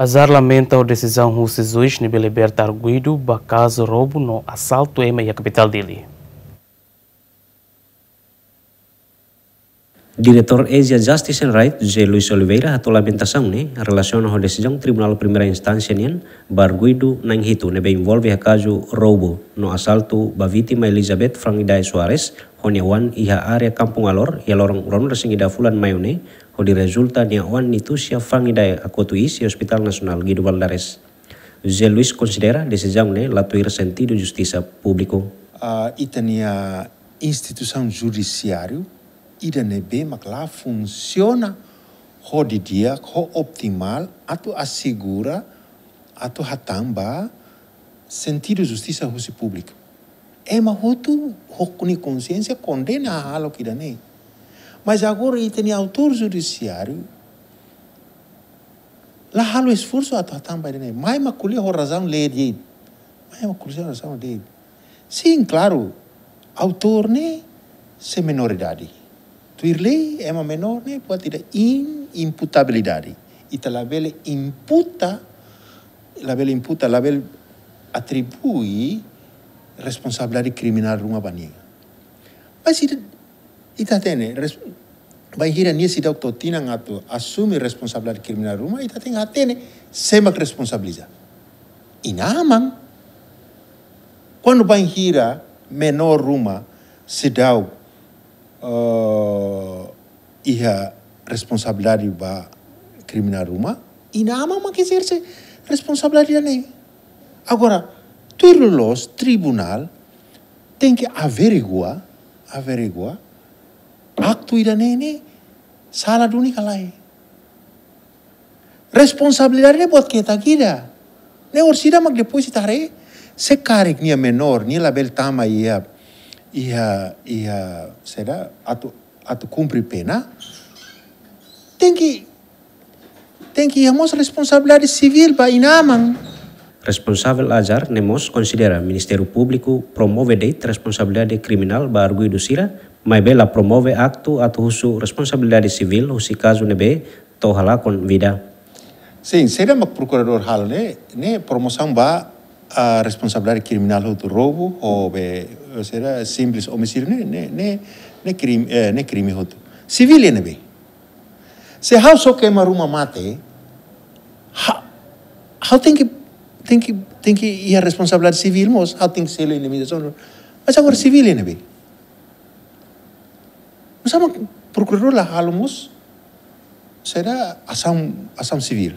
Azar lamenta a decisão russa hoje de libertar Guido Bacaso roubo no assalto em meia capital dele. Diretor Asia Justice and Rights Zeluis Luis Oliveira, atau lamentação, né? A relação à Tribunal Primera Instansi né? Barguido Nanghito, itu Bem envolve a caso robo, no asalto da vítima Elizabeth Frangidai Soares, wan iha area Kampung Alor, ia lorong ron resing ida fulan mayo, né? di resulta nia wan nitusia Frangidai akotuis isi Hospital Nacional Guido Valdares. José Luis considera decisão, né? Latuir sentido justisa publiko. Uh, ah, itania instituição judiciário idane mas makla funciona ho dia, ho optimal atu assegura atu hatamba sentido justiça russa pública. Ema hotu hokuni consciência condena a halo kidane. Mas agora ele tem autor judiciário lá halo esforço atu hatamba dene. Mai makuli ho razão lei de. Mai makuli ho razão lei. Sim, claro. Autor né, se minoridade lei é uma menor, né? pode ter imputabilidade. E a labela imputa, a labela imputa, a labela atribui responsabilidade criminal a uma banheira. Mas ita tem, vai hira ni si doktor tina ato assume responsabilidade criminal rumah ita tem atene semak responsabiliza. Inaman quando vai hira menor se dá o uh, eh, ia responsabilidad va criminal ruma y nada más que ejerce responsabilidad nele. Agora, los tribunal tem que averiguar, averiguar, acto ida nene salah dunia kalai. Responsabilidadnya buat kita kita. Ne orsida mak depois itare, se karik nia menor, nia label tamai iap. ia, ia será, ato, ato cumpre pena, tem que, tem que irmos responsabilidade civil para inaman. Responsável azar nemos considera Ministério Público promove de responsabilidade criminal bargu sira mas bela promove acto a husu responsabilidade civil husi caso nebe tohala con vida. Sim, será uma procurador hal ne, ne promoção ba a responsabilidade criminal do roubo ou seja simples homicídio ne ne ne ne crime eh, ne crime hoto civil é be se how so que maruma mate há how tem que tem que tem que ir a responsabilidade civil mos how tem que ser indemnização mas agora civil é be mas ama procurador lá halmos será ação ação civil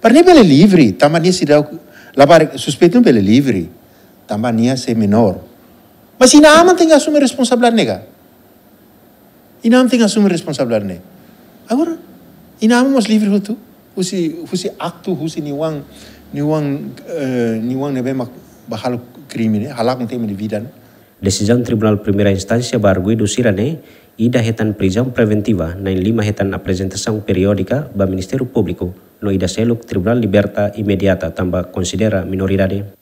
para nem pela livre tamanho se dá La sospeito pelo livre, também ser menor. Mas se não tem que assumir responsabilidade nega. E não tem que assumir responsabilidade nega. Agora, e não mos livre tu, usi usi acto usi niwang niwang uh, eh, niwang nebe mak bahal crime, halak tem de vida. Né? Decisión Tribunal Primera Instansi bargui dusirane ida hetan prisión preventiva na lima hetan a presentación periódica ba Ministerio Público no ida seluk Tribunal Liberta imediata tamba considera minoridade.